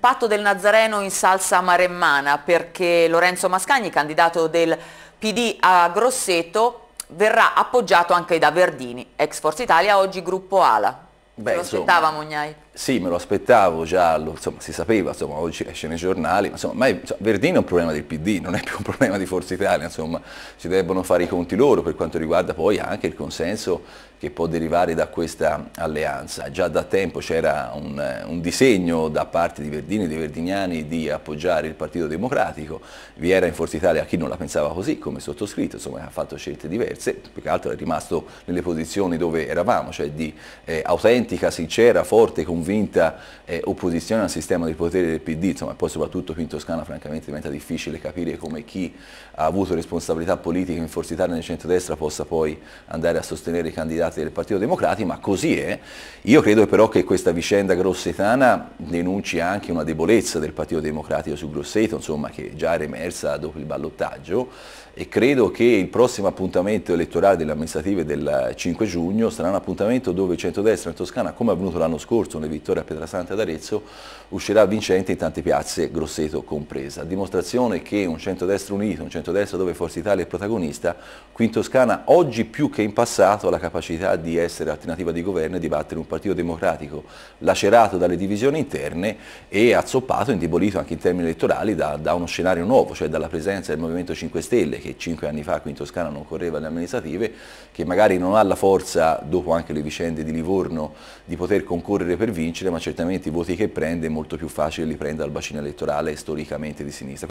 Patto del Nazareno in salsa maremmana perché Lorenzo Mascagni, candidato del PD a Grosseto, verrà appoggiato anche da Verdini, ex Forza Italia, oggi gruppo Ala. Beh, Lo aspettava Mognai. Sì, me lo aspettavo già, lo, insomma, si sapeva, insomma, oggi esce nei giornali, ma insomma, mai, insomma, Verdini è un problema del PD, non è più un problema di Forza Italia, insomma, si debbono fare i conti loro per quanto riguarda poi anche il consenso che può derivare da questa alleanza. Già da tempo c'era un, eh, un, disegno da parte di Verdini e dei verdiniani di appoggiare il Partito Democratico, vi era in Forza Italia chi non la pensava così, come sottoscritto, insomma, ha fatto scelte diverse, più che altro è rimasto nelle posizioni dove eravamo, cioè di eh, autentica, sincera, forte, convinta convinta eh, opposizione al sistema di potere del PD, insomma, poi soprattutto qui in Toscana francamente diventa difficile capire come chi ha avuto responsabilità politica in Forza Italia nel centro-destra possa poi andare a sostenere i candidati del Partito Democratico, ma così è. Io credo però che questa vicenda grossetana denunci anche una debolezza del Partito Democratico su Grosseto, insomma, che già era emersa dopo il ballottaggio e credo che il prossimo appuntamento elettorale delle amministrative del 5 giugno sarà un appuntamento dove il centrodestra in Toscana, come è avvenuto l'anno scorso nelle Vittoria Pietrasanta Arezzo uscirà vincente in tante piazze, Grosseto compresa. Dimostrazione che un centrodestra unito, un centrodestra dove Forza Italia è protagonista, qui in Toscana oggi più che in passato ha la capacità di essere alternativa di governo e di battere un partito democratico lacerato dalle divisioni interne e azzoppato, indebolito anche in termini elettorali da, da uno scenario nuovo, cioè dalla presenza del Movimento 5 Stelle che cinque anni fa qui in Toscana non correva alle amministrative, che magari non ha la forza, dopo anche le vicende di Livorno, di poter concorrere per vincere, ma certamente i voti che prende è molto più facile li prende al bacino elettorale storicamente di sinistra.